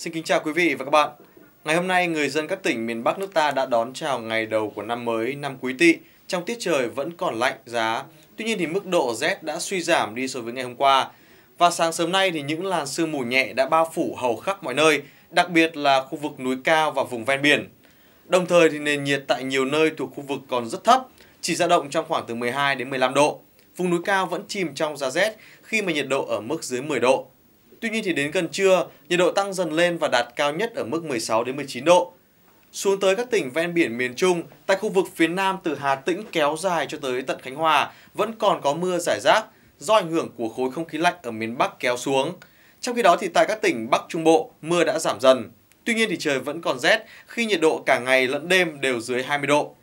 Xin kính chào quý vị và các bạn. Ngày hôm nay, người dân các tỉnh miền Bắc nước ta đã đón chào ngày đầu của năm mới, năm Quý Tỵ. Trong tiết trời vẫn còn lạnh giá, tuy nhiên thì mức độ rét đã suy giảm đi so với ngày hôm qua. Và sáng sớm nay thì những làn sương mù nhẹ đã bao phủ hầu khắp mọi nơi, đặc biệt là khu vực núi cao và vùng ven biển. Đồng thời thì nền nhiệt tại nhiều nơi thuộc khu vực còn rất thấp, chỉ dao động trong khoảng từ 12 đến 15 độ. Vùng núi cao vẫn chìm trong giá rét khi mà nhiệt độ ở mức dưới 10 độ. Tuy nhiên thì đến gần trưa, nhiệt độ tăng dần lên và đạt cao nhất ở mức 16 đến 19 độ. Xuống tới các tỉnh ven biển miền Trung, tại khu vực phía Nam từ Hà Tĩnh kéo dài cho tới tận Khánh Hòa vẫn còn có mưa rải rác do ảnh hưởng của khối không khí lạnh ở miền Bắc kéo xuống. Trong khi đó thì tại các tỉnh Bắc Trung Bộ, mưa đã giảm dần. Tuy nhiên thì trời vẫn còn rét khi nhiệt độ cả ngày lẫn đêm đều dưới 20 độ.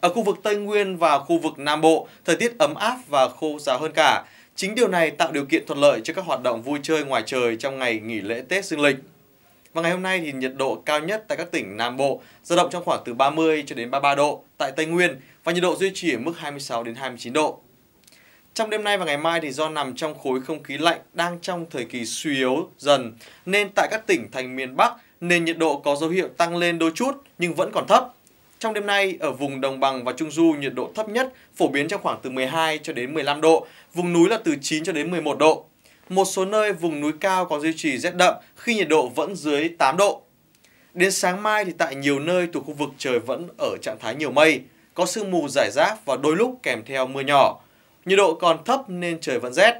Ở khu vực Tây Nguyên và khu vực Nam Bộ, thời tiết ấm áp và khô ráo hơn cả. Chính điều này tạo điều kiện thuận lợi cho các hoạt động vui chơi ngoài trời trong ngày nghỉ lễ Tết Dương lịch. Và ngày hôm nay thì nhiệt độ cao nhất tại các tỉnh Nam Bộ dao động trong khoảng từ 30 cho đến 33 độ tại Tây Nguyên và nhiệt độ duy trì ở mức 26 đến 29 độ. Trong đêm nay và ngày mai thì do nằm trong khối không khí lạnh đang trong thời kỳ suy yếu dần nên tại các tỉnh thành miền Bắc nền nhiệt độ có dấu hiệu tăng lên đôi chút nhưng vẫn còn thấp trong đêm nay, ở vùng đồng bằng và trung du nhiệt độ thấp nhất phổ biến trong khoảng từ 12 cho đến 15 độ, vùng núi là từ 9 cho đến 11 độ. Một số nơi vùng núi cao còn duy trì rét đậm khi nhiệt độ vẫn dưới 8 độ. Đến sáng mai thì tại nhiều nơi thuộc khu vực trời vẫn ở trạng thái nhiều mây, có sương mù rải rác và đôi lúc kèm theo mưa nhỏ. Nhiệt độ còn thấp nên trời vẫn rét.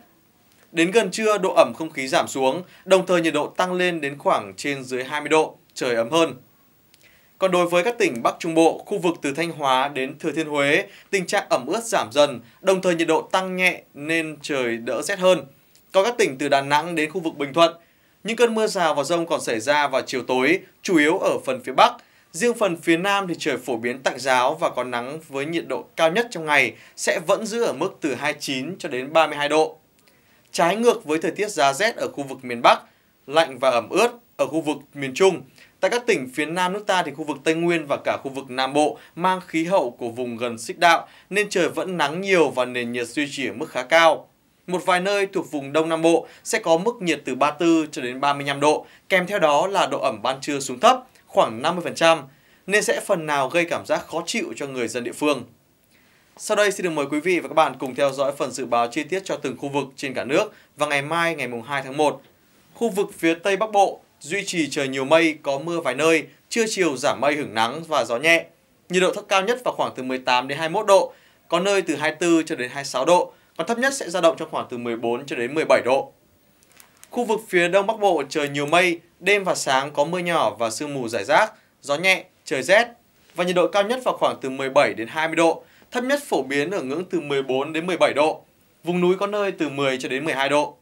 Đến gần trưa, độ ẩm không khí giảm xuống, đồng thời nhiệt độ tăng lên đến khoảng trên dưới 20 độ, trời ấm hơn. Còn đối với các tỉnh Bắc Trung Bộ, khu vực từ Thanh Hóa đến Thừa Thiên Huế, tình trạng ẩm ướt giảm dần, đồng thời nhiệt độ tăng nhẹ nên trời đỡ rét hơn. Còn các tỉnh từ Đà Nẵng đến khu vực Bình Thuận, những cơn mưa rào và rông còn xảy ra vào chiều tối, chủ yếu ở phần phía Bắc. Riêng phần phía Nam thì trời phổ biến tạnh giáo và có nắng với nhiệt độ cao nhất trong ngày sẽ vẫn giữ ở mức từ 29 cho đến 32 độ. Trái ngược với thời tiết giá rét ở khu vực miền Bắc, lạnh và ẩm ướt ở khu vực miền Trung – Tại các tỉnh phía Nam nước ta thì khu vực Tây Nguyên và cả khu vực Nam Bộ mang khí hậu của vùng gần xích đạo nên trời vẫn nắng nhiều và nền nhiệt duy trì ở mức khá cao. Một vài nơi thuộc vùng Đông Nam Bộ sẽ có mức nhiệt từ 34 cho đến 35 độ, kèm theo đó là độ ẩm ban trưa xuống thấp, khoảng 50%, nên sẽ phần nào gây cảm giác khó chịu cho người dân địa phương. Sau đây xin được mời quý vị và các bạn cùng theo dõi phần dự báo chi tiết cho từng khu vực trên cả nước vào ngày mai ngày 2 tháng 1. Khu vực phía Tây Bắc Bộ duy trì trời nhiều mây, có mưa vài nơi, trưa chiều giảm mây hưởng nắng và gió nhẹ. Nhiệt độ thấp cao nhất vào khoảng từ 18 đến 21 độ, có nơi từ 24 cho đến 26 độ, còn thấp nhất sẽ dao động trong khoảng từ 14 cho đến 17 độ. Khu vực phía Đông Bắc Bộ trời nhiều mây, đêm và sáng có mưa nhỏ và sương mù rải rác, gió nhẹ, trời rét và nhiệt độ cao nhất vào khoảng từ 17 đến 20 độ, thấp nhất phổ biến ở ngưỡng từ 14 đến 17 độ, vùng núi có nơi từ 10 cho đến 12 độ.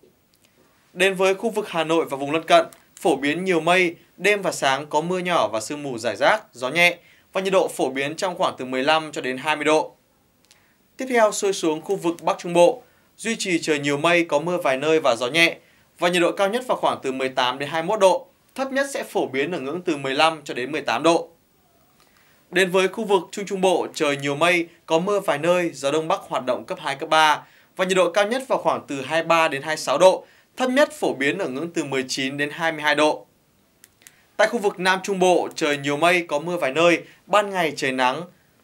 Đến với khu vực Hà Nội và vùng lân cận, phổ biến nhiều mây, đêm và sáng có mưa nhỏ và sương mù rải rác, gió nhẹ và nhiệt độ phổ biến trong khoảng từ 15 cho đến 20 độ. Tiếp theo xuôi xuống khu vực Bắc Trung Bộ, duy trì trời nhiều mây có mưa vài nơi và gió nhẹ và nhiệt độ cao nhất vào khoảng từ 18 đến 21 độ, thấp nhất sẽ phổ biến ở ngưỡng từ 15 cho đến 18 độ. Đến với khu vực Trung Trung Bộ, trời nhiều mây, có mưa vài nơi, gió đông bắc hoạt động cấp 2 cấp 3 và nhiệt độ cao nhất vào khoảng từ 23 đến 26 độ, thấp nhất phổ biến ở ngưỡng từ 19 đến 22 độ. Tại khu vực Nam Trung Bộ, trời nhiều mây, có mưa vài nơi, ban ngày trời nắng.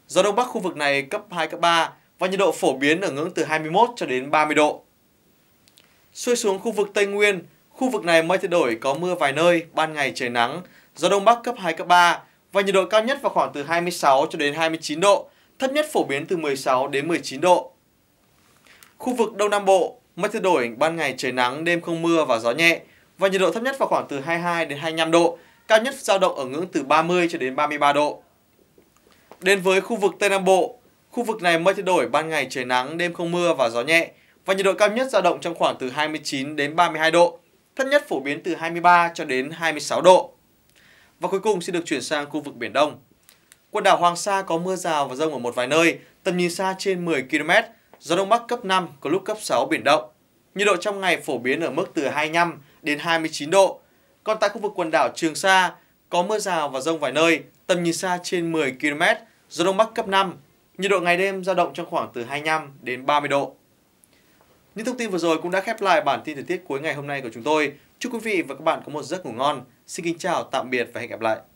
Gió Đông Bắc khu vực này cấp 2, cấp 3 và nhiệt độ phổ biến ở ngưỡng từ 21 cho đến 30 độ. Xuôi xuống khu vực Tây Nguyên, khu vực này mây thay đổi có mưa vài nơi, ban ngày trời nắng, gió Đông Bắc cấp 2, cấp 3 và nhiệt độ cao nhất vào khoảng từ 26 cho đến 29 độ, thấp nhất phổ biến từ 16 đến 19 độ. Khu vực Đông Nam Bộ, mây thay đổi, ban ngày trời nắng, đêm không mưa và gió nhẹ. Và nhiệt độ thấp nhất vào khoảng từ 22 đến 25 độ, cao nhất dao động ở ngưỡng từ 30 cho đến 33 độ. Đến với khu vực Tây Nam Bộ, khu vực này mây thay đổi, ban ngày trời nắng, đêm không mưa và gió nhẹ. Và nhiệt độ cao nhất dao động trong khoảng từ 29 đến 32 độ, thấp nhất phổ biến từ 23 cho đến 26 độ. Và cuối cùng xin được chuyển sang khu vực Biển Đông. Quần đảo Hoàng Sa có mưa rào và rông ở một vài nơi, tầm nhìn xa trên 10 km, gió Đông Bắc cấp 5, có lúc cấp 6 biển động. Nhiệt độ trong ngày phổ biến ở mức từ 25 đến 29 độ. Còn tại khu vực quần đảo Trường Sa, có mưa rào và rông vài nơi, tầm nhìn xa trên 10 km, gió Đông Bắc cấp 5. Nhiệt độ ngày đêm dao động trong khoảng từ 25 đến 30 độ. Những thông tin vừa rồi cũng đã khép lại bản tin thời tiết cuối ngày hôm nay của chúng tôi. Chúc quý vị và các bạn có một giấc ngủ ngon. Xin kính chào, tạm biệt và hẹn gặp lại.